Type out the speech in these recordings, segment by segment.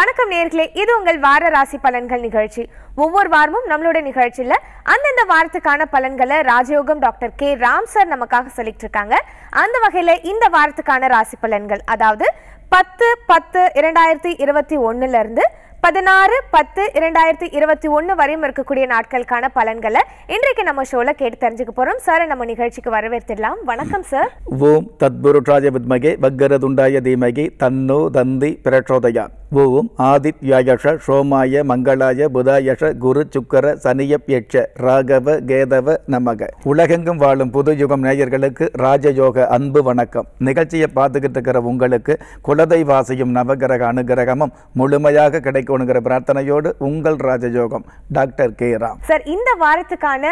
வணக்கம் நேர்களே இது உங்கள் வார ராசி பலன்கள் நிகழ்ச்சி ஒவ்வொரு வாரமும் நம்மளோட நிகழ்ச்சியில அந்தந்த வாரத்துக்கான பலன்களை ராஜயோகம் டாக்டர் கே ராம் சார் நமக்காக சொல்லிட்டு இருக்காங்க அந்த வகையில இந்த வாரத்துக்கான ராசி பலன்கள் அதாவது பத்து பத்து இரண்டாயிரத்தி இருபத்தி இருந்து பதினாறு பத்து இரண்டாயிரத்தி இருபத்தி ஒன்று வரையும் இருக்கக்கூடிய நாட்களுக்கான பலன்களை இன்றைக்கு நம்ம ஷோவில் கேட்டு தெரிஞ்சுக்க போகிறோம் சார் நம்ம நிகழ்ச்சிக்கு வரவேற்றிடலாம் வணக்கம் சார் ஓம் தத்புரு வித்மகே வக்கரதுண்டாய தீமகி தன்னோ தந்தி பிரச்சோதயா ஓம் ஆதித்யாயஷ சோமாய மங்களாய புதாயஷ குரு சுக்கர சனியப்யட்ச ராகவ கேதவ நமக உலகெங்கும் வாழும் புது யுகம் நேயர்களுக்கு ராஜயோக அன்பு வணக்கம் நிகழ்ச்சியை பார்த்துக்கிட்டு இருக்கிற உங்களுக்கு குலதெய்வாசியும் நவகிரக அனுகிரகமும் முழுமையாக கிடைக்கும் கிடைக்கணுங்கிற பிரார்த்தனையோடு உங்கள் ராஜயோகம் டாக்டர் கே ராம் சார் இந்த வாரத்துக்கான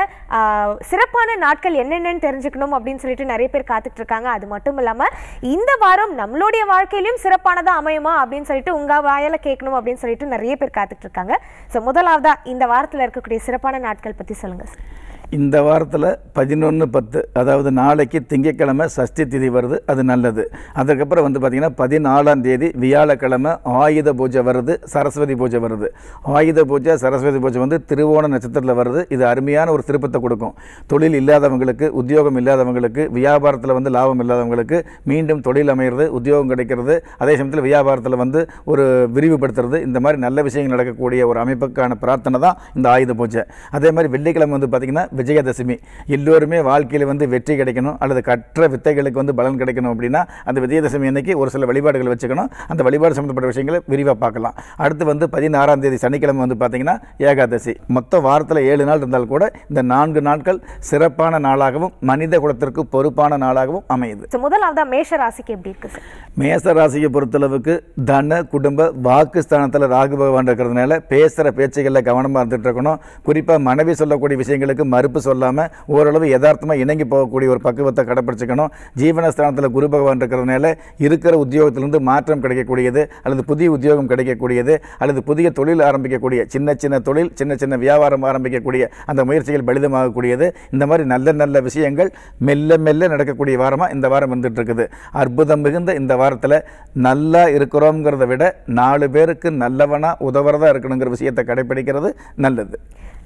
சிறப்பான நாட்கள் என்னென்னு தெரிஞ்சுக்கணும் அப்படின்னு சொல்லிட்டு நிறைய பேர் காத்துட்டு இருக்காங்க அது மட்டும் இல்லாமல் இந்த வாரம் நம்மளுடைய வாழ்க்கையிலும் சிறப்பானதா அமையுமா அப்படின்னு சொல்லிட்டு உங்க வாயில் கேட்கணும் அப்படின்னு சொல்லிட்டு நிறைய பேர் காத்துட்டு இருக்காங்க ஸோ முதலாவதாக இந்த வாரத்தில் இருக்கக்கூடிய சிறப்பான நாட்கள் பற்றி சொல்லுங்க சார் இந்த வாரத்தில் பதினொன்று பத்து அதாவது நாளைக்கு திங்கக்கிழமை சஷ்டி திதி வருது அது நல்லது அதுக்கப்புறம் வந்து பார்த்திங்கன்னா பதினாலாம் தேதி வியாழக்கிழமை ஆயுத பூஜை வருது சரஸ்வதி பூஜை வருது ஆயுத பூஜை சரஸ்வதி பூஜை வந்து திருவோண நட்சத்திரத்தில் வருது இது அருமையான ஒரு திருப்பத்தை கொடுக்கும் தொழில் இல்லாதவங்களுக்கு உத்தியோகம் இல்லாதவங்களுக்கு வியாபாரத்தில் வந்து லாபம் இல்லாதவங்களுக்கு மீண்டும் தொழில் அமைகிறது உத்தியோகம் கிடைக்கிறது அதே சமயத்தில் வியாபாரத்தில் வந்து ஒரு விரிவுபடுத்துறது இந்த மாதிரி நல்ல விஷயங்கள் நடக்கக்கூடிய ஒரு அமைப்புக்கான பிரார்த்தனை தான் இந்த ஆயுத பூஜை அதே மாதிரி வெள்ளிக்கிழமை வந்து பார்த்திங்கன்னா விஜயதசமி எல்லோருமே வாழ்க்கையில் வந்து வெற்றி கிடைக்கணும் அல்லது கற்ற வித்தைகளுக்கு வந்து பலன் கிடைக்கணும் அப்படின்னா அந்த விஜயதசமி அன்னைக்கு ஒரு சில வழிபாடுகள் வச்சுக்கணும் அந்த வழிபாடு சம்மந்தப்பட்ட விஷயங்களை விரிவாக பார்க்கலாம் அடுத்து வந்து பதினாறாம் தேதி சனிக்கிழமை வந்து பார்த்திங்கன்னா ஏகாதசி மொத்த வாரத்தில் ஏழு நாள் இருந்தால் கூட இந்த நான்கு நாட்கள் சிறப்பான நாளாகவும் மனித குலத்திற்கு பொறுப்பான நாளாகவும் அமையுது முதலாவது மேஷ ராசிக்கு எப்படி இருக்கு மேஷ ராசியை பொறுத்தளவுக்கு தன குடும்ப வாக்கு ஸ்தானத்தில் ராகு பகவான் இருக்கிறதுனால பேசுகிற பேச்சுகளில் கவனமாக இருந்துட்டு இருக்கணும் குறிப்பாக மனைவி சொல்லக்கூடிய விஷயங்களுக்கு மறு வெறுப்பு சொல்லாமல் ஓரளவு யதார்த்தமாக இணங்கி போகக்கூடிய ஒரு பக்குவத்தை கடைப்பிடிச்சிக்கணும் ஜீவனஸ்தானத்தில் குரு பகவான் இருக்கிறதுனால இருக்கிற உத்தியோகத்திலிருந்து மாற்றம் கிடைக்கக்கூடியது அல்லது புதிய உத்தியோகம் கிடைக்கக்கூடியது அல்லது புதிய தொழில் ஆரம்பிக்கக்கூடிய சின்ன சின்ன தொழில் சின்ன சின்ன வியாபாரம் ஆரம்பிக்கக்கூடிய அந்த முயற்சிகள் பலிதமாகக்கூடியது இந்த மாதிரி நல்ல நல்ல விஷயங்கள் மெல்ல மெல்ல நடக்கக்கூடிய வாரமாக இந்த வாரம் வந்துட்டு இருக்குது அற்புதம் மிகுந்த இந்த வாரத்தில் நல்லா இருக்கிறோங்கிறத விட நாலு பேருக்கு நல்லவனாக உதவுறதா இருக்கணுங்கிற விஷயத்தை கடைபிடிக்கிறது நல்லது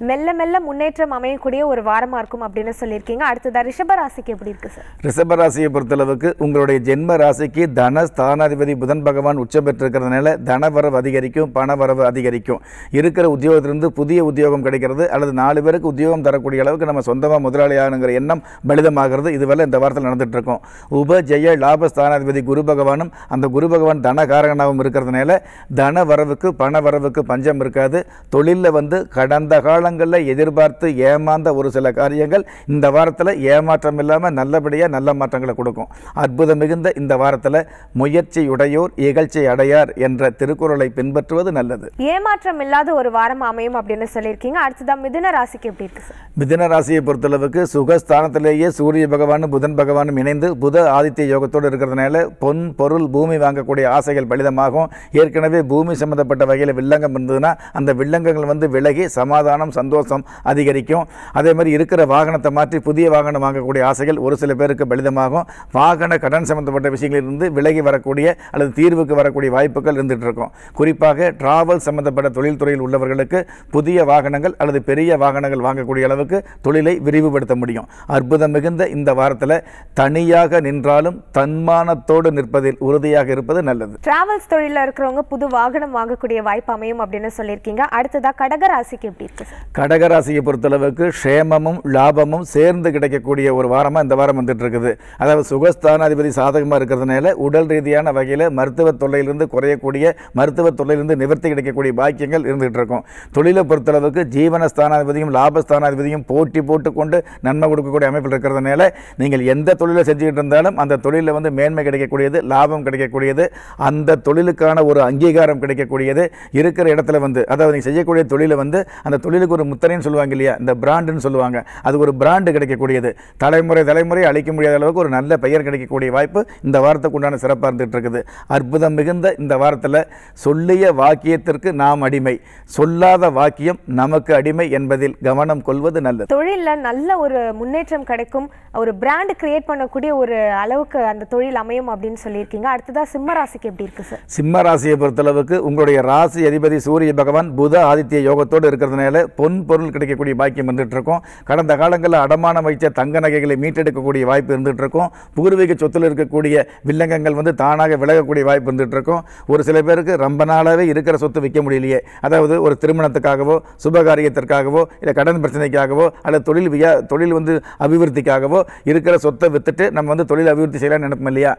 மெல்ல மெல்ல முன்னேற்றம் அமையக்கூடிய ஒரு வாரமாக இருக்கும் அப்படின்னு சொல்லியிருக்கீங்க அடுத்ததாக ரிஷபராசிக்கு எப்படி இருக்குது சார் ரிஷபராசியை பொறுத்தளவுக்கு உங்களுடைய ஜென்ம ராசிக்கு தன ஸ்தானாதிபதி புதன் பகவான் உச்சம் பெற்றிருக்கிறதுனால தனவரவு அதிகரிக்கும் பண வரவு அதிகரிக்கும் இருக்கிற உத்தியோகத்திலிருந்து புதிய உத்தியோகம் கிடைக்கிறது அல்லது நாலு பேருக்கு உத்தியோகம் தரக்கூடிய அளவுக்கு நம்ம சொந்தமாக முதலாளியாகணுங்கிற எண்ணம் பலிதமாகிறது இதுவரை இந்த வாரத்தில் நடந்துட்டு இருக்கோம் உப ஜெய லாப ஸ்தானாதிபதி குரு பகவானும் அந்த குரு பகவான் தனகாரகனாகவும் இருக்கிறதுனால தன வரவுக்கு பண வரவுக்கு பஞ்சம் இருக்காது தொழிலில் வந்து கடந்த காலம் காலங்களில் எதிர்பார்த்து ஏமாந்த ஒரு சில காரியங்கள் இந்த வாரத்தில் ஏமாற்றம் இல்லாமல் நல்லபடியாக நல்ல மாற்றங்களை கொடுக்கும் அற்புதம் மிகுந்த இந்த வாரத்தில் முயற்சியுடையோர் இகழ்ச்சி அடையார் என்ற திருக்குறளை பின்பற்றுவது நல்லது ஏமாற்றம் இல்லாத ஒரு வாரம் அமையும் அப்படின்னு சொல்லியிருக்கீங்க அடுத்ததான் மிதுன ராசிக்கு எப்படி இருக்கு மிதுன ராசியை பொறுத்தளவுக்கு சுகஸ்தானத்திலேயே சூரிய பகவானும் புதன் பகவானும் இணைந்து புத ஆதித்ய யோகத்தோடு இருக்கிறதுனால பொன் பொருள் பூமி வாங்கக்கூடிய ஆசைகள் பலிதமாகும் ஏற்கனவே பூமி சம்பந்தப்பட்ட வகையில் வில்லங்கம் இருந்ததுன்னா அந்த வில்லங்கங்கள் வந்து விலகி சமாதானம் சந்தோஷம் அதிகரிக்கும் அதே மாதிரி இருக்கிற வாகனத்தை மாற்றி புதிய வாகனம் வாங்கக்கூடிய ஆசைகள் ஒரு சில பேருக்கு பலிதமாகும் வாகன கடன் சம்பந்தப்பட்ட விஷயங்களிலிருந்து விலகி வரக்கூடிய அல்லது தீர்வுக்கு வரக்கூடிய வாய்ப்புகள் இருந்துகிட்டு இருக்கும் குறிப்பாக டிராவல் சம்பந்தப்பட்ட தொழில்துறையில் உள்ளவர்களுக்கு புதிய வாகனங்கள் அல்லது பெரிய வாகனங்கள் வாங்கக்கூடிய அளவுக்கு தொழிலை விரிவுபடுத்த முடியும் அற்புதம் மிகுந்த இந்த வாரத்தில் தனியாக நின்றாலும் தன்மானத்தோடு நிற்பதில் உறுதியாக இருப்பது நல்லது டிராவல்ஸ் தொழிலில் இருக்கிறவங்க புது வாகனம் வாங்கக்கூடிய வாய்ப்பு அமையும் அப்படின்னு சொல்லியிருக்கீங்க அடுத்ததாக கடகராசிக்கு எப்படி இருக்கு கடகராசியை பொறுத்தளவுக்கு க்ஷேமமும் லாபமும் சேர்ந்து கிடைக்கக்கூடிய ஒரு வாரமாக இந்த வாரம் வந்துட்டு இருக்குது அதாவது சுகஸ்தானாதிபதி சாதகமாக இருக்கிறதுனால உடல் ரீதியான வகையில் மருத்துவ தொல்லையிலிருந்து குறையக்கூடிய மருத்துவ தொல்லையிலிருந்து நிவர்த்தி கிடைக்கக்கூடிய பாக்கியங்கள் இருந்துகிட்டு இருக்கும் தொழிலை பொறுத்தளவுக்கு ஜீவனஸ்தானாதிபதியும் லாபஸ்தானாதிபதியும் போட்டி போட்டுக்கொண்டு நன்மை கொடுக்கக்கூடிய அமைப்பில் இருக்கிறதுனால நீங்கள் எந்த தொழிலை செஞ்சுக்கிட்டு இருந்தாலும் அந்த தொழிலில் வந்து மேன்மை கிடைக்கக்கூடியது லாபம் கிடைக்கக்கூடியது அந்த தொழிலுக்கான ஒரு அங்கீகாரம் கிடைக்கக்கூடியது இருக்கிற இடத்துல வந்து அதாவது நீங்கள் செய்யக்கூடிய தொழிலை வந்து அந்த தொழிலுக்கு அதுக்கு ஒரு முத்தரைன்னு சொல்லுவாங்க இல்லையா இந்த பிராண்டுன்னு சொல்லுவாங்க அதுக்கு ஒரு பிராண்டு கிடைக்கக்கூடியது தலைமுறை தலைமுறை அழிக்க முடியாத அளவுக்கு ஒரு நல்ல பெயர் கிடைக்கக்கூடிய வாய்ப்பு இந்த வாரத்துக்கு உண்டான சிறப்பாக இருந்துகிட்டு இருக்குது அற்புதம் மிகுந்த இந்த வாரத்தில் சொல்லிய வாக்கியத்திற்கு நாம் அடிமை சொல்லாத வாக்கியம் நமக்கு அடிமை என்பதில் கவனம் கொள்வது நல்லது தொழிலில் நல்ல ஒரு முன்னேற்றம் கிடைக்கும் ஒரு பிராண்டு கிரியேட் பண்ணக்கூடிய ஒரு அளவுக்கு அந்த தொழில் அமையும் அப்படின்னு சொல்லியிருக்கீங்க அடுத்ததாக சிம்ம ராசிக்கு எப்படி இருக்கு சார் சிம்ம ராசியை பொறுத்தளவுக்கு உங்களுடைய ராசி அதிபதி சூரிய பகவான் புத ஆதித்ய யோகத்தோடு இருக்கிறதுனால பொன் பொருள் கிடைக்கக்கூடிய பாக்கியம் இருக்கும் கடந்த காலங்களில் அடமானம் வைத்த தங்க நகைகளை மீட்டெடுக்கக்கூடிய வாய்ப்பு இருக்கும் பூர்வீக சொத்தில் இருக்கக்கூடிய வில்லங்கங்கள் வந்து தானாக விலகக்கூடிய வாய்ப்பு இருக்கும் ஒரு சில பேருக்கு ரொம்ப நாளாகவே இருக்கிற சொத்து விற்க முடியலையே அதாவது ஒரு திருமணத்துக்காகவோ சுபகாரியத்திற்காகவோ இல்லை கடன் பிரச்சனைக்காகவோ அல்லது தொழில் வியா தொழில் வந்து அபிவிருத்திக்காகவோ இருக்கிற சொத்தை விற்றுட்டு நம்ம வந்து தொழில் அபிவிருத்தி செய்யலாம்னு நினைப்போம் இல்லையா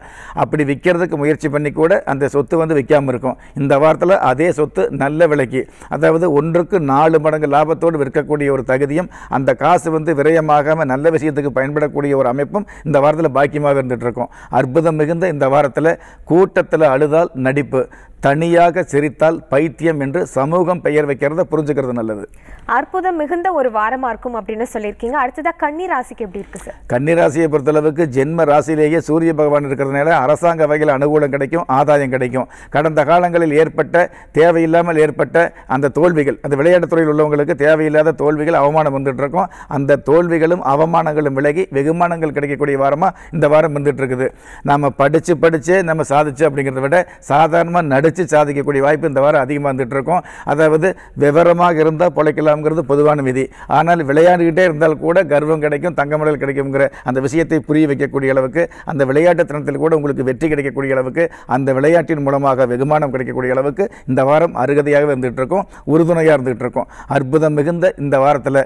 அப்படி விற்கிறதுக்கு முயற்சி பண்ணி கூட அந்த சொத்து வந்து விற்காமல் இருக்கும் இந்த வாரத்தில் அதே சொத்து நல்ல விலைக்கு அதாவது ஒன்றுக்கு நாலு மடங்கு லாபம் லாபத்தோடு விற்கக்கூடிய ஒரு தகுதியும் அந்த காசு வந்து விரயமாகாமல் நல்ல விஷயத்துக்கு பயன்படக்கூடிய ஒரு அமைப்பும் இந்த வாரத்தில் பாக்கியமாக இருக்கும் அற்புதம் மிகுந்த இந்த வாரத்தில் கூட்டத்தில் அழுதால் நடிப்பு தனியாக சிரித்தால் பைத்தியம் என்று சமூகம் பெயர் வைக்கிறத புரிஞ்சுக்கிறது நல்லது அற்புதம் மிகுந்த ஒரு வாரமா இருக்கும் அப்படின்னு சொல்லியிருக்கீங்க அடுத்ததாக கன்னி ராசிக்கு எப்படி இருக்கு சார் கன்னி ராசியை பொறுத்தளவுக்கு ஜென்ம ராசியிலேயே சூரிய பகவான் இருக்கிறதுனால அரசாங்க வகையில் அனுகூலம் கிடைக்கும் ஆதாயம் கிடைக்கும் கடந்த காலங்களில் ஏற்பட்ட தேவையில்லாமல் ஏற்பட்ட அந்த தோல்விகள் அந்த விளையாட்டுத் துறையில் உள்ளவங்களுக்கு தேவையில்லாத தோல்விகள் அவமானம் வந்துட்டுருக்கோம் அந்த தோல்விகளும் அவமானங்களும் விலகி வெகுமானங்கள் கிடைக்கக்கூடிய வாரமாக இந்த வாரம் இருக்குது நம்ம படித்து படித்தே நம்ம சாதிச்சு அப்படிங்கிறத விட சாதாரணமாக நடித்து சாதிக்கக்கூடிய வாய்ப்பு இந்த வாரம் அதிகமாக வந்துட்டு இருக்கோம் அதாவது விவரமாக இருந்தால் பிழைக்கலாம்ங்கிறது பொதுவான விதி ஆனால் விளையாண்டுக்கிட்டே இருந்தால் கூட கர்வம் கிடைக்கும் தங்கமடல் கிடைக்குங்கிற அந்த விஷயத்தை புரிய வைக்கக்கூடிய அளவுக்கு அந்த விளையாட்டு தினத்தில் கூட உங்களுக்கு வெற்றி கிடைக்கக்கூடிய அளவுக்கு அந்த விளையாட்டின் மூலமாக வெகுமானம் கிடைக்கக்கூடிய அளவுக்கு இந்த வாரம் அருகதையாக இருந்துகிட்டு இருக்கும் உறுதுணையாக இருந்துகிட்டு இருக்கும் அற்புதம் மிகுந்த இந்த வாரத்தில்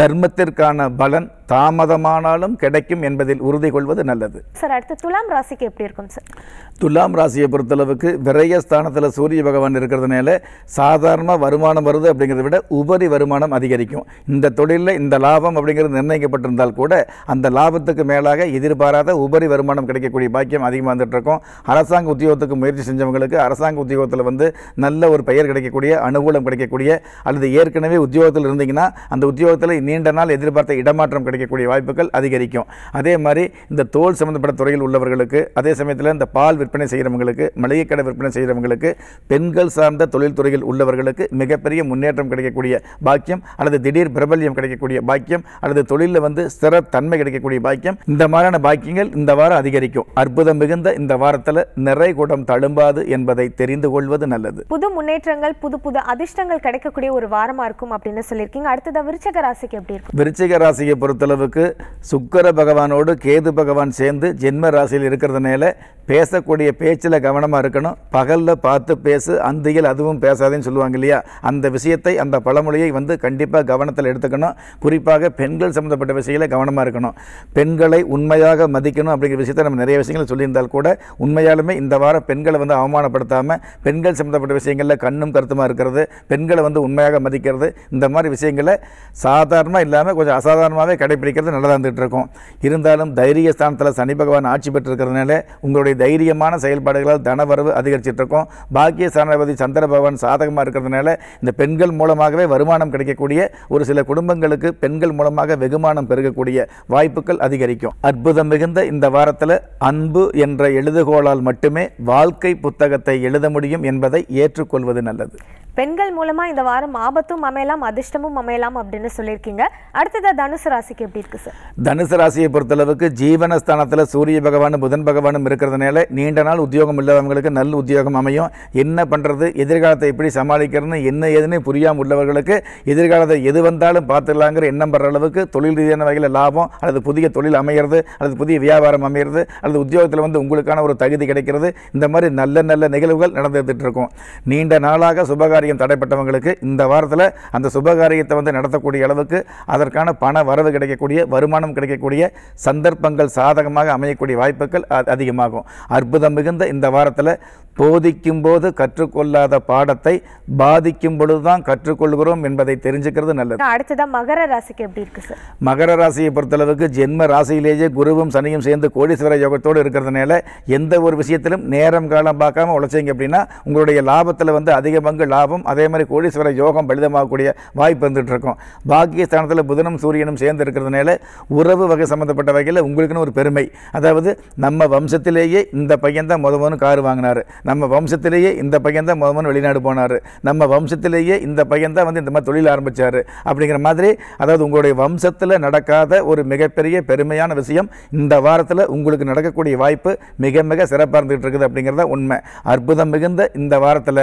தர்மத்திற்கான பலன் தாமதமானாலும் கிடைக்கும் என்பதில் உறுதி கொள்வது நல்லது சார் அடுத்து துலாம் ராசிக்கு எப்படி இருக்கும் சார் துலாம் ராசியை பொறுத்தளவுக்கு விரைய ஸ்தானத்தில் சூரிய பகவான் இருக்கிறதுனால சாதாரணமாக வருமானம் வருது அப்படிங்கிறத விட உபரி வருமானம் அதிகரிக்கும் இந்த தொழிலில் இந்த லாபம் அப்படிங்கிறது நிர்ணயிக்கப்பட்டிருந்தால் கூட அந்த லாபத்துக்கு மேலாக எதிர்பாராத உபரி வருமானம் கிடைக்கக்கூடிய பாக்கியம் அதிகமாக வந்துட்டு இருக்கும் அரசாங்க உத்தியோகத்துக்கு முயற்சி செஞ்சவங்களுக்கு அரசாங்க உத்தியோகத்தில் வந்து நல்ல ஒரு பெயர் கிடைக்கக்கூடிய அனுகூலம் கிடைக்கக்கூடிய அல்லது ஏற்கனவே உத்தியோகத்தில் இருந்தீங்கன்னா அந்த உத்தியோகத்தில் நீண்ட நாள் எதிர்பார்த்த இடமாற்றம் கிடைக்கும் கிடைக்கக்கூடிய வாய்ப்புகள் அதிகரிக்கும் அதே மாதிரி இந்த தோல் சம்மந்தப்பட்ட துறையில் உள்ளவர்களுக்கு அதே சமயத்தில் இந்த பால் விற்பனை செய்கிறவங்களுக்கு மளிகை கடை விற்பனை செய்கிறவங்களுக்கு பெண்கள் சார்ந்த தொழில் துறையில் உள்ளவர்களுக்கு மிகப்பெரிய முன்னேற்றம் கிடைக்கக்கூடிய பாக்கியம் அல்லது திடீர் பிரபல்யம் கிடைக்கக்கூடிய பாக்கியம் அல்லது தொழிலில் வந்து ஸ்திரத்தன்மை கிடைக்கக்கூடிய பாக்கியம் இந்த மாதிரியான பாக்கியங்கள் இந்த வாரம் அதிகரிக்கும் அற்புதம் மிகுந்த இந்த வாரத்தில் நிறை கூடம் தழும்பாது என்பதை தெரிந்து கொள்வது நல்லது புது முன்னேற்றங்கள் புது புது அதிர்ஷ்டங்கள் கிடைக்கக்கூடிய ஒரு வாரமாக இருக்கும் அப்படின்னு சொல்லியிருக்கீங்க அடுத்தது விருச்சக ராசிக்கு எப்படி இருக்கும் விருச்சக ராசியை பொறுத்தளவு அளவுக்கு சுக்கர பகவானோடு கேது பகவான் சேர்ந்து ஜென்ம ராசியில் இருக்கிறதுனால பேசக்கூடிய பேச்சில் கவனமாக இருக்கணும் பகலில் பார்த்து பேசு அந்தியில் அதுவும் பேசாதேன்னு சொல்லுவாங்க இல்லையா அந்த விஷயத்தை அந்த பழமொழியை வந்து கண்டிப்பாக கவனத்தில் எடுத்துக்கணும் குறிப்பாக பெண்கள் சம்மந்தப்பட்ட விஷயங்களை கவனமாக இருக்கணும் பெண்களை உண்மையாக மதிக்கணும் அப்படிங்கிற விஷயத்தை நம்ம நிறைய விஷயங்கள் சொல்லியிருந்தால் கூட உண்மையாலுமே இந்த வாரம் பெண்களை வந்து அவமானப்படுத்தாமல் பெண்கள் சம்மந்தப்பட்ட விஷயங்களில் கண்ணும் கருத்துமாக இருக்கிறது பெண்களை வந்து உண்மையாக மதிக்கிறது இந்த மாதிரி விஷயங்களை சாதாரணமாக இல்லாமல் கொஞ்சம் அசாதாரணமாகவே கிடையாது கடைபிடிக்கிறது நல்லதாக இருந்துகிட்டு இருக்கும் இருந்தாலும் தைரிய ஸ்தானத்தில் சனி பகவான் ஆட்சி பெற்றிருக்கிறதுனால உங்களுடைய தைரியமான செயல்பாடுகளால் தனவரவு அதிகரிச்சுட்டு இருக்கும் பாக்கிய ஸ்தானபதி சந்திர பகவான் சாதகமாக இருக்கிறதுனால இந்த பெண்கள் மூலமாகவே வருமானம் கிடைக்கக்கூடிய ஒரு சில குடும்பங்களுக்கு பெண்கள் மூலமாக வெகுமானம் பெருகக்கூடிய வாய்ப்புகள் அதிகரிக்கும் அற்புதம் மிகுந்த இந்த வாரத்தில் அன்பு என்ற எழுதுகோளால் மட்டுமே வாழ்க்கை புத்தகத்தை எழுத முடியும் என்பதை ஏற்றுக்கொள்வது நல்லது பெண்கள் மூலமா இந்த வாரம் ஆபத்தும் அமையலாம் அதிர்ஷ்டமும் அமையலாம் அப்படின்னு சொல்லியிருக்கீங்க அடுத்தது தனுசு ராசிக்கு ராசிக்கு எப்படி இருக்கு சார் தனுசு ராசியை பொறுத்தளவுக்கு ஜீவனஸ்தானத்தில் சூரிய பகவானும் புதன் பகவானும் இருக்கிறதுனால நீண்ட நாள் உத்தியோகம் இல்லாதவங்களுக்கு நல்ல உத்தியோகம் அமையும் என்ன பண்ணுறது எதிர்காலத்தை எப்படி சமாளிக்கிறதுன்னு என்ன ஏதுன்னு புரியாமல் உள்ளவர்களுக்கு எதிர்காலத்தை எது வந்தாலும் பார்த்துடலாங்கிற எண்ணம் படுற அளவுக்கு தொழில் ரீதியான வகையில் லாபம் அல்லது புதிய தொழில் அமைகிறது அல்லது புதிய வியாபாரம் அமைகிறது அல்லது உத்தியோகத்தில் வந்து உங்களுக்கான ஒரு தகுதி கிடைக்கிறது இந்த மாதிரி நல்ல நல்ல நிகழ்வுகள் நடந்துகிட்டு இருக்கும் நீண்ட நாளாக சுபகாரியம் தடைப்பட்டவங்களுக்கு இந்த வாரத்தில் அந்த சுபகாரியத்தை வந்து நடத்தக்கூடிய அளவுக்கு அதற்கான பண வரவு கிடைக்கும் கிடைக்கக்கூடிய வருமானம் கிடைக்கக்கூடிய சந்தர்ப்பங்கள் சாதகமாக அமையக்கூடிய வாய்ப்புகள் அதிகமாகும் அற்புதம் மிகுந்த இந்த வாரத்தில் போதிக்கும் போது கற்றுக்கொள்ளாத பாடத்தை பாதிக்கும் பொழுதுதான் கற்றுக்கொள்கிறோம் என்பதை தெரிஞ்சுக்கிறது நல்லது அடுத்ததான் மகர ராசிக்கு எப்படி இருக்கு சார் மகர ராசியை பொறுத்தளவுக்கு ஜென்ம ராசியிலேயே குருவும் சனியும் சேர்ந்து கோடீஸ்வர யோகத்தோடு இருக்கிறதுனால எந்த ஒரு விஷயத்திலும் நேரம் காலம் பார்க்காம உழைச்சிங்க அப்படின்னா உங்களுடைய லாபத்தில் வந்து அதிக பங்கு லாபம் அதே மாதிரி கோடீஸ்வர யோகம் பலிதமாகக்கூடிய வாய்ப்பு வந்துட்டு இருக்கும் பாக்கியஸ்தானத்தில் புதனும் சூரியனும் சேர்ந்து இருக்கிறதுனால உறவு வகை சம்மந்தப்பட்ட வகையில் உங்களுக்குன்னு ஒரு பெருமை அதாவது நம்ம வம்சத்திலேயே இந்த பையன் தான் முதல் கார் வாங்கினார் நம்ம வம்சத்திலேயே இந்த பையன் தான் முதல்ல வெளிநாடு போனார் நம்ம வம்சத்திலேயே இந்த பையன் தான் வந்து இந்த மாதிரி தொழில் ஆரம்பித்தார் அப்படிங்கிற மாதிரி அதாவது உங்களுடைய வம்சத்தில் நடக்காத ஒரு மிகப்பெரிய பெருமையான விஷயம் இந்த வாரத்தில் உங்களுக்கு நடக்கக்கூடிய வாய்ப்பு மிக மிக சிறப்பாக இருந்துகிட்டு இருக்குது அப்படிங்கிறத உண்மை அற்புதம் மிகுந்த இந்த வாரத்தில்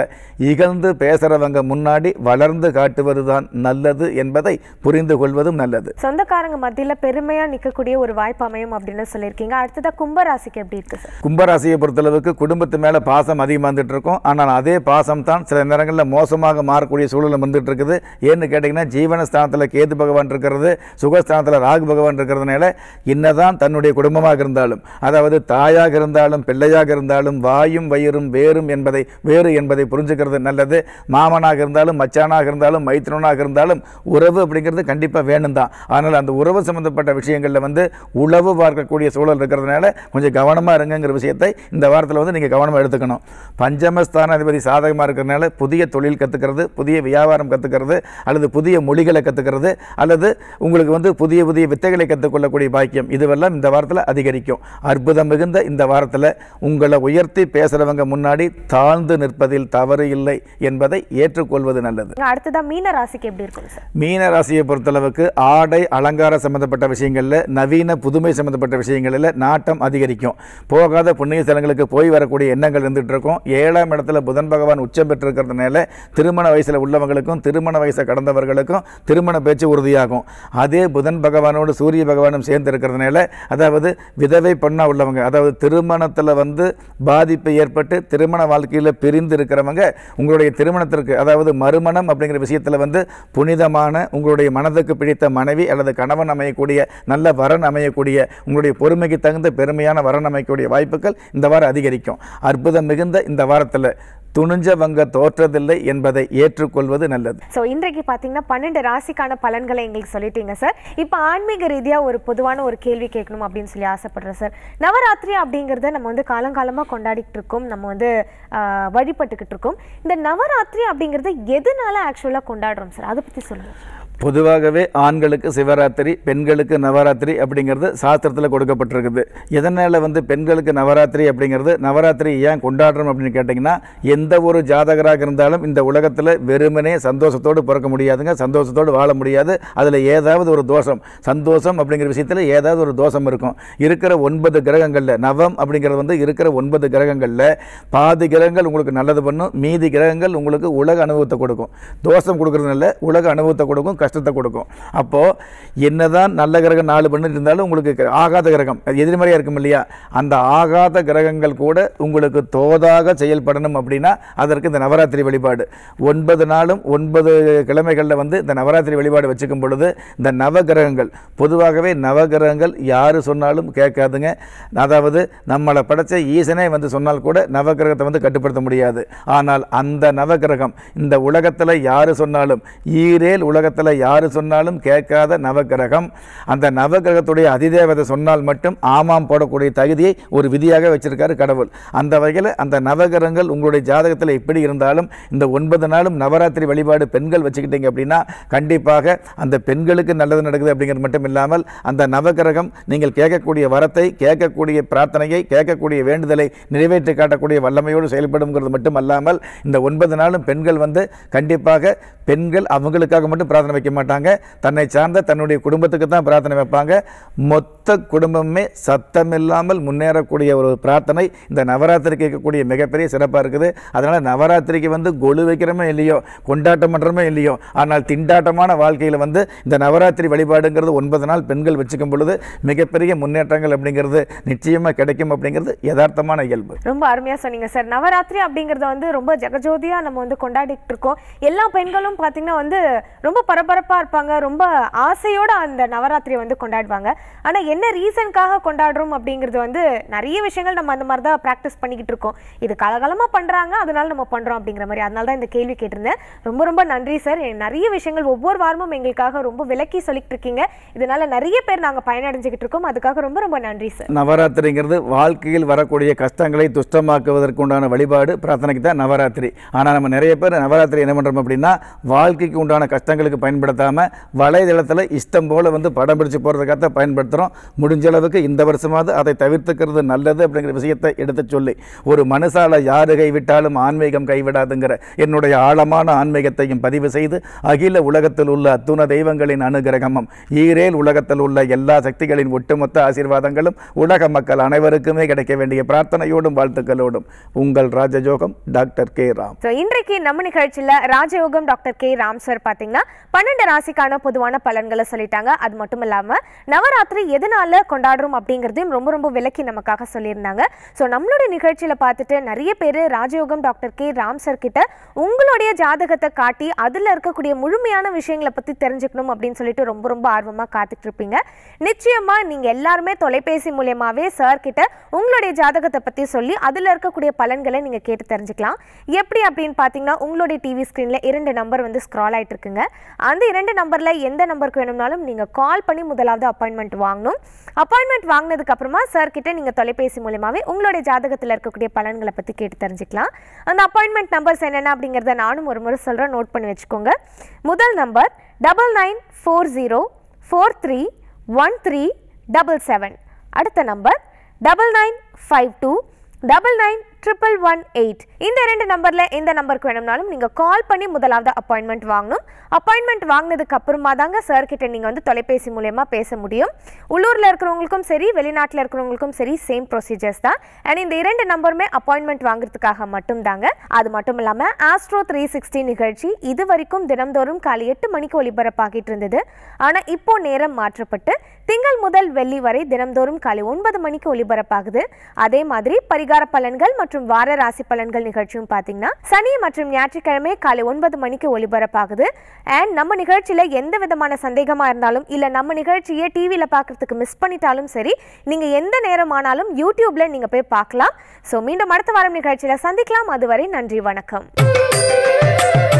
இகழ்ந்து பேசுகிறவங்க முன்னாடி வளர்ந்து காட்டுவது தான் நல்லது என்பதை புரிந்து கொள்வதும் நல்லது சொந்தக்காரங்க மத்தியில் பெருமையாக நிற்கக்கூடிய ஒரு வாய்ப்பு அமையும் அப்படின்னு சொல்லியிருக்கீங்க அடுத்ததாக கும்பராசிக்கு எப்படி இருக்கு கும்பராசியை பொறுத்தளவுக்கு குடும்பத்து மேலே பாச பாசம் அதிகமாக வந்துட்டு இருக்கும் ஆனால் அதே பாசம் தான் சில நேரங்களில் மோசமாக மாறக்கூடிய சூழலில் வந்துட்டு இருக்குது ஏன்னு கேட்டிங்கன்னா ஜீவனஸ்தானத்தில் கேது பகவான் இருக்கிறது சுகஸ்தானத்தில் ராகு பகவான் இருக்கிறதுனால என்னதான் தன்னுடைய குடும்பமாக இருந்தாலும் அதாவது தாயாக இருந்தாலும் பிள்ளையாக இருந்தாலும் வாயும் வயிறும் வேறும் என்பதை வேறு என்பதை புரிஞ்சுக்கிறது நல்லது மாமனாக இருந்தாலும் மச்சானாக இருந்தாலும் மைத்திரனாக இருந்தாலும் உறவு அப்படிங்கிறது கண்டிப்பாக வேணும் தான் ஆனால் அந்த உறவு சம்மந்தப்பட்ட விஷயங்களில் வந்து உழவு பார்க்கக்கூடிய சூழல் இருக்கிறதுனால கொஞ்சம் கவனமாக இருங்கிற விஷயத்தை இந்த வாரத்தில் வந்து நீங்கள் கவனமாக எடுத்துக்கணும் ஆகணும் பஞ்சமஸ்தானாதிபதி சாதகமாக இருக்கிறனால புதிய தொழில் கற்றுக்கிறது புதிய வியாபாரம் கற்றுக்கிறது அல்லது புதிய மொழிகளை கற்றுக்கிறது அல்லது உங்களுக்கு வந்து புதிய புதிய வித்தைகளை கற்றுக்கொள்ளக்கூடிய பாக்கியம் இதுவெல்லாம் இந்த வாரத்தில் அதிகரிக்கும் அற்புதம் மிகுந்த இந்த வாரத்தில் உங்களை உயர்த்தி பேசுகிறவங்க முன்னாடி தாழ்ந்து நிற்பதில் தவறு இல்லை என்பதை ஏற்றுக்கொள்வது நல்லது அடுத்ததான் மீன ராசிக்கு எப்படி இருக்கும் மீன ராசியை பொறுத்தளவுக்கு ஆடை அலங்கார சம்மந்தப்பட்ட விஷயங்களில் நவீன புதுமை சம்மந்தப்பட்ட விஷயங்களில் நாட்டம் அதிகரிக்கும் போகாத புண்ணிய ஸ்தலங்களுக்கு போய் வரக்கூடிய எண்ணங்கள் இருந்துட்டு பெற்றிருக்கோம் ஏழாம் இடத்துல புதன் பகவான் உச்சம் பெற்றிருக்கிறதுனால திருமண வயசில் உள்ளவங்களுக்கும் திருமண வயசை கடந்தவர்களுக்கும் திருமண பேச்சு உறுதியாகும் அதே புதன் பகவானோடு சூரிய பகவானும் சேர்ந்து இருக்கிறதுனால அதாவது விதவை பெண்ணாக உள்ளவங்க அதாவது திருமணத்தில் வந்து பாதிப்பு ஏற்பட்டு திருமண வாழ்க்கையில் பிரிந்து இருக்கிறவங்க உங்களுடைய திருமணத்திற்கு அதாவது மறுமணம் அப்படிங்கிற விஷயத்தில் வந்து புனிதமான உங்களுடைய மனதுக்கு பிடித்த மனைவி அல்லது கணவன் அமையக்கூடிய நல்ல வரன் அமையக்கூடிய உங்களுடைய பொறுமைக்கு தகுந்த பெருமையான வரன் அமைக்கக்கூடிய வாய்ப்புகள் இந்த வாரம் அதிகரிக்கும் அற்புதம் மிகுந்த இந்த வாரத்தில் துணிஞ்சவங்க தோற்றதில்லை என்பதை ஏற்றுக்கொள்வது நல்லது ஸோ இன்றைக்கு பார்த்தீங்கன்னா பன்னெண்டு ராசிக்கான பலன்களை எங்களுக்கு சொல்லிட்டீங்க சார் இப்போ ஆன்மீக ரீதியாக ஒரு பொதுவான ஒரு கேள்வி கேட்கணும் அப்படின்னு சொல்லி ஆசைப்படுறேன் சார் நவராத்திரி அப்படிங்கிறத நம்ம வந்து காலங்காலமாக கொண்டாடிட்டு இருக்கோம் நம்ம வந்து வழிபட்டுக்கிட்டு இருக்கோம் இந்த நவராத்திரி அப்படிங்கிறத எதனால ஆக்சுவலாக கொண்டாடுறோம் சார் அதை பற்றி சொல்லுங்கள் பொதுவாகவே ஆண்களுக்கு சிவராத்திரி பெண்களுக்கு நவராத்திரி அப்படிங்கிறது சாஸ்திரத்தில் கொடுக்கப்பட்டிருக்குது எதனால் வந்து பெண்களுக்கு நவராத்திரி அப்படிங்கிறது நவராத்திரி ஏன் கொண்டாடுறோம் அப்படின்னு கேட்டிங்கன்னா எந்த ஒரு ஜாதகராக இருந்தாலும் இந்த உலகத்தில் வெறுமனே சந்தோஷத்தோடு பிறக்க முடியாதுங்க சந்தோஷத்தோடு வாழ முடியாது அதில் ஏதாவது ஒரு தோஷம் சந்தோஷம் அப்படிங்கிற விஷயத்தில் ஏதாவது ஒரு தோஷம் இருக்கும் இருக்கிற ஒன்பது கிரகங்களில் நவம் அப்படிங்கிறது வந்து இருக்கிற ஒன்பது கிரகங்களில் பாதி கிரகங்கள் உங்களுக்கு நல்லது பண்ணும் மீதி கிரகங்கள் உங்களுக்கு உலக அனுபவத்தை கொடுக்கும் தோஷம் கொடுக்குறதுனால உலக அனுபவத்தை கொடுக்கும் கஷ்டத்தை கொடுக்கும் அப்போது என்ன தான் நல்ல கிரகம் நாலு பண்ணு இருந்தாலும் உங்களுக்கு ஆகாத கிரகம் எதிர்மறையாக இருக்கும் இல்லையா அந்த ஆகாத கிரகங்கள் கூட உங்களுக்கு தோதாக செயல்படணும் அப்படின்னா அதற்கு இந்த நவராத்திரி வழிபாடு ஒன்பது நாளும் ஒன்பது கிழமைகளில் வந்து இந்த நவராத்திரி வழிபாடு வச்சுக்கும் பொழுது இந்த நவகிரகங்கள் பொதுவாகவே நவகிரகங்கள் யார் சொன்னாலும் கேட்காதுங்க அதாவது நம்மளை படைத்த ஈசனே வந்து சொன்னால் கூட நவகிரகத்தை வந்து கட்டுப்படுத்த முடியாது ஆனால் அந்த நவகிரகம் இந்த உலகத்தில் யார் சொன்னாலும் ஈரேல் உலகத்தில் யார் சொன்னாலும் கேட்காத நவகிரகம் அந்த நவகிரகத்துடைய அதிதேவதை சொன்னால் மட்டும் ஆமாம் போடக்கூடிய தகுதியை ஒரு விதியாக வச்சிருக்காரு கடவுள் அந்த வகையில் அந்த நவகிரகங்கள் உங்களுடைய ஜாதகத்தில் எப்படி இருந்தாலும் இந்த ஒன்பது நாளும் நவராத்திரி வழிபாடு பெண்கள் வச்சுக்கிட்டீங்க அப்படின்னா கண்டிப்பாக அந்த பெண்களுக்கு நல்லது நடக்குது அப்படிங்கிறது மட்டும் இல்லாமல் அந்த நவகிரகம் நீங்கள் கேட்கக்கூடிய வரத்தை கேட்கக்கூடிய பிரார்த்தனையை கேட்கக்கூடிய வேண்டுதலை நிறைவேற்றி காட்டக்கூடிய வல்லமையோடு செயல்படுங்கிறது மட்டும் அல்லாமல் இந்த ஒன்பது நாளும் பெண்கள் வந்து கண்டிப்பாக பெண்கள் அவங்களுக்காக மட்டும் பிரார்த்தனை வைக்க மாட்டாங்க தன்னை சார்ந்த தன்னுடைய குடும்பத்துக்கு தான் பிரார்த்தனை வைப்பாங்க மொத்த குடும்பமே சத்தமில்லாமல் முன்னேறக்கூடிய ஒரு பிரார்த்தனை இந்த நவராத்திரிக்கு இருக்கக்கூடிய மிகப்பெரிய சிறப்பாக இருக்குது அதனால் நவராத்திரிக்கு வந்து கொழு வைக்கிறமே இல்லையோ கொண்டாட்டம் பண்ணுறமே இல்லையோ ஆனால் திண்டாட்டமான வாழ்க்கையில் வந்து இந்த நவராத்திரி வழிபாடுங்கிறது ஒன்பது நாள் பெண்கள் வச்சுக்கும் பொழுது மிகப்பெரிய முன்னேற்றங்கள் அப்படிங்கிறது நிச்சயமாக கிடைக்கும் அப்படிங்கிறது யதார்த்தமான இயல்பு ரொம்ப அருமையாக சொன்னீங்க சார் நவராத்திரி அப்படிங்கிறத வந்து ரொம்ப ஜெகஜோதியாக நம்ம வந்து கொண்டாடிட்டு இருக்கோம் எல்லா பெண்களும் பார்த்தீங்கன்னா வந்து ரொம்ப பரப பரபரப்பாக இருப்பாங்க ரொம்ப ஆசையோடு அந்த நவராத்திரியை வந்து கொண்டாடுவாங்க ஆனால் என்ன ரீசனுக்காக கொண்டாடுறோம் அப்படிங்கிறது வந்து நிறைய விஷயங்கள் நம்ம அந்த மாதிரி தான் ப்ராக்டிஸ் பண்ணிக்கிட்டு இருக்கோம் இது காலகாலமாக பண்ணுறாங்க அதனால நம்ம பண்ணுறோம் அப்படிங்கிற மாதிரி அதனால தான் இந்த கேள்வி கேட்டிருந்தேன் ரொம்ப ரொம்ப நன்றி சார் நிறைய விஷயங்கள் ஒவ்வொரு வாரமும் எங்களுக்காக ரொம்ப விலக்கி சொல்லிட்டு இருக்கீங்க இதனால நிறைய பேர் நாங்கள் பயனடைஞ்சுக்கிட்டு இருக்கோம் அதுக்காக ரொம்ப ரொம்ப நன்றி சார் நவராத்திரிங்கிறது வாழ்க்கையில் வரக்கூடிய கஷ்டங்களை துஷ்டமாக்குவதற்குண்டான வழிபாடு பிரார்த்தனைக்கு தான் நவராத்திரி ஆனால் நம்ம நிறைய பேர் நவராத்திரி என்ன பண்ணுறோம் அப்படின்னா வாழ்க்கைக்கு உண்டான கஷ்டங்களுக்கு பயன்படுத்த பயன்படுத்தாமல் வலைதளத்தில் இஷ்டம் போல் வந்து படம் பிடிச்சி போகிறதுக்காக பயன்படுத்துகிறோம் முடிஞ்ச அளவுக்கு இந்த வருஷமாவது அதை தவிர்த்துக்கிறது நல்லது அப்படிங்கிற விஷயத்தை எடுத்து சொல்லி ஒரு மனுஷால யாரு கைவிட்டாலும் ஆன்மீகம் கைவிடாதுங்கிற என்னுடைய ஆழமான ஆன்மீகத்தையும் பதிவு செய்து அகில உலகத்தில் உள்ள அத்துண தெய்வங்களின் அனுகிரகமும் ஈரேல் உலகத்தில் உள்ள எல்லா சக்திகளின் ஒட்டுமொத்த ஆசீர்வாதங்களும் உலக மக்கள் அனைவருக்குமே கிடைக்க வேண்டிய பிரார்த்தனையோடும் வாழ்த்துக்களோடும் உங்கள் ராஜயோகம் டாக்டர் கே ராம் இன்றைக்கு நம்ம நிகழ்ச்சியில் ராஜயோகம் டாக்டர் கே ராம் சார் பார்த்தீங்கன்னா பன்னெண்டு ராசிக்கான பொதுவான பலன்களை சொல்லிட்டாங்க அது மட்டும் இல்லாமல் நவராத்திரி எதனால கொண்டாடுறோம் அப்படிங்கிறதையும் ரொம்ப ரொம்ப விலக்கி நமக்காக சொல்லியிருந்தாங்க ஸோ நம்மளோட நிகழ்ச்சியில் பார்த்துட்டு நிறைய பேர் ராஜயோகம் டாக்டர் கே ராம் சார் கிட்ட உங்களுடைய ஜாதகத்தை காட்டி அதில் இருக்கக்கூடிய முழுமையான விஷயங்களை பற்றி தெரிஞ்சுக்கணும் அப்படின்னு சொல்லிட்டு ரொம்ப ரொம்ப ஆர்வமாக காத்துட்டு இருப்பீங்க நிச்சயமாக நீங்கள் எல்லாருமே தொலைபேசி மூலியமாகவே சார் கிட்ட உங்களுடைய ஜாதகத்தை பற்றி சொல்லி அதில் இருக்கக்கூடிய பலன்களை நீங்கள் கேட்டு தெரிஞ்சுக்கலாம் எப்படி அப்படின்னு பார்த்தீங்கன்னா உங்களுடைய டிவி ஸ்க்ரீனில் இரண்டு நம்பர் வந்து ஸ்க்ரால் ஆகிட்டு இருக்குங்க அந்த அந்த இரண்டு நம்பரில் எந்த நம்பருக்கு வேணும்னாலும் நீங்கள் கால் பண்ணி முதலாவது அப்பாயின்மெண்ட் வாங்கணும் அப்பாயின்மெண்ட் வாங்கினதுக்கப்புறமா சார் கிட்ட நீங்கள் தொலைபேசி மூலியமாகவே உங்களுடைய ஜாதகத்தில் இருக்கக்கூடிய பலன்களை பற்றி கேட்டு தெரிஞ்சுக்கலாம் அந்த அப்பாயின்மெண்ட் நம்பர்ஸ் என்னென்ன அப்படிங்கிறத நானும் ஒரு முறை சொல்கிறேன் நோட் பண்ணி வச்சுக்கோங்க முதல் number double nine four zero four three one three double seven அடுத்த number double nine five two double nine triple one eight இந்த ரெண்டு நம்பரில் எந்த நம்பருக்கு வேணும்னாலும் நீங்கள் கால் பண்ணி முதலாவது அப்பாயின்மெண்ட் வாங்கணும் அப்பாயின்மெண்ட் வாங்கினதுக்கு அப்புறமா தாங்க சார்கிட்ட நீங்கள் வந்து தொலைபேசி மூலயமா பேச முடியும் உள்ளூரில் இருக்கிறவங்களுக்கும் சரி வெளிநாட்டில் இருக்கிறவங்களுக்கும் சரி சேம் ப்ரொசீஜர்ஸ் தான் அண்ட் இந்த இரண்டு நம்பருமே அப்பாயின்மெண்ட் வாங்குறதுக்காக மட்டும் தாங்க அது மட்டும் இல்லாமல் ஆஸ்ட்ரோ த்ரீ சிக்ஸ்டி நிகழ்ச்சி இது வரைக்கும் தினம்தோறும் காலை எட்டு மணிக்கு ஒளிபரப்பாகிட்டு இருந்தது ஆனால் இப்போ நேரம் மாற்றப்பட்டு திங்கள் முதல் வெள்ளி வரை தினம்தோறும் காலை ஒன்பது மணிக்கு ஒளிபரப்பாகுது அதே மாதிரி பரிகார பலன்கள் மற்றும் மற்றும் வார ராசி பலன்கள் நிகழ்ச்சியும் பார்த்தீங்கன்னா சனி மற்றும் ஞாயிற்றுக்கிழமை காலை ஒன்பது மணிக்கு ஒளிபரப்பாகுது அண்ட் நம்ம நிகழ்ச்சியில் எந்த விதமான சந்தேகமாக இருந்தாலும் இல்லை நம்ம நிகழ்ச்சியை டிவியில் பார்க்குறதுக்கு மிஸ் பண்ணிட்டாலும் சரி நீங்கள் எந்த நேரமானாலும் யூடியூப்ல நீங்கள் போய் பார்க்கலாம் ஸோ மீண்டும் அடுத்த வாரம் நிகழ்ச்சியில் சந்திக்கலாம் அதுவரை நன்றி வணக்கம்